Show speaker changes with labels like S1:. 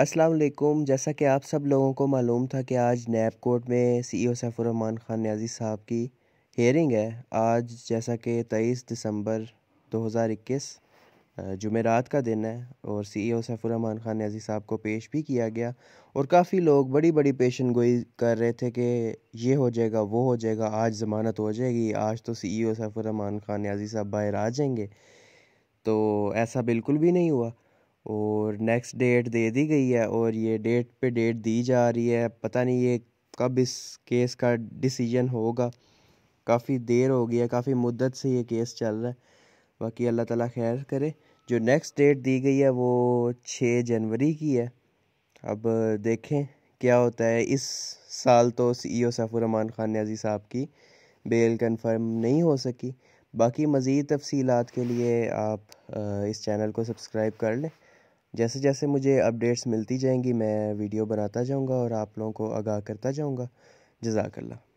S1: अस्सलाम वालेकुम जैसा कि आप सब लोगों को मालूम था कि आज नैब कोर्ट में सीईओ e सैफुररहमान ख़ान न्याजी साहब की हेयरिंग है आज जैसा कि तेईस दिसंबर 2021 जुमेरात का दिन है और सीईओ e सैफुररहमान ख़ान न्याजी साहब को पेश भी किया गया और काफ़ी लोग बड़ी बड़ी पेशन गोई कर रहे थे कि ये हो जाएगा वो हो जाएगा आज ज़मानत हो जाएगी आज तो सी ई e सैफुररहमान ख़ान न्याजी साहब बाहर आ जाएंगे तो ऐसा बिल्कुल भी नहीं हुआ और नेक्स्ट डेट दे दी गई है और ये डेट पे डेट दी जा रही है पता नहीं ये कब इस केस का डिसीजन होगा काफ़ी देर हो गई है काफ़ी मुद्दत से ये केस चल रहा है बाकी अल्लाह ताला खैर करे जो नेक्स्ट डेट दी गई है वो छः जनवरी की है अब देखें क्या होता है इस साल तो सीईओ e सैफुररहमान खान न्याजी साहब की बेल कन्फर्म नहीं हो सकी बाकी मज़ीद तफसीलात के लिए आप इस चैनल को सब्सक्राइब कर लें जैसे जैसे मुझे अपडेट्स मिलती जाएंगी मैं वीडियो बनाता जाऊँगा और आप लोगों को आगाह करता जाऊँगा जजाकल्ला